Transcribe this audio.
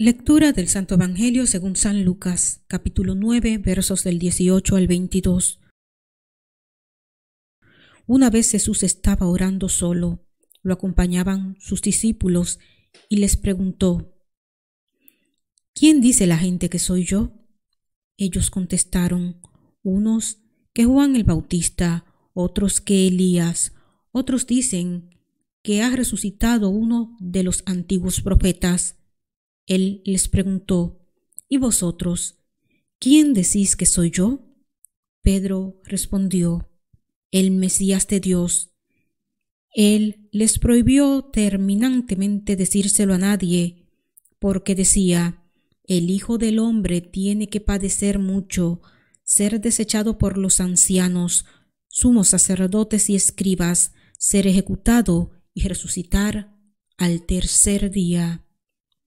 Lectura del Santo Evangelio según San Lucas, capítulo 9, versos del 18 al 22. Una vez Jesús estaba orando solo, lo acompañaban sus discípulos y les preguntó, ¿quién dice la gente que soy yo? Ellos contestaron, unos que Juan el Bautista, otros que Elías, otros dicen que ha resucitado uno de los antiguos profetas. Él les preguntó, ¿Y vosotros? ¿Quién decís que soy yo? Pedro respondió, El Mesías de Dios. Él les prohibió terminantemente decírselo a nadie, porque decía, El Hijo del Hombre tiene que padecer mucho, ser desechado por los ancianos, sumos sacerdotes y escribas, ser ejecutado y resucitar al tercer día.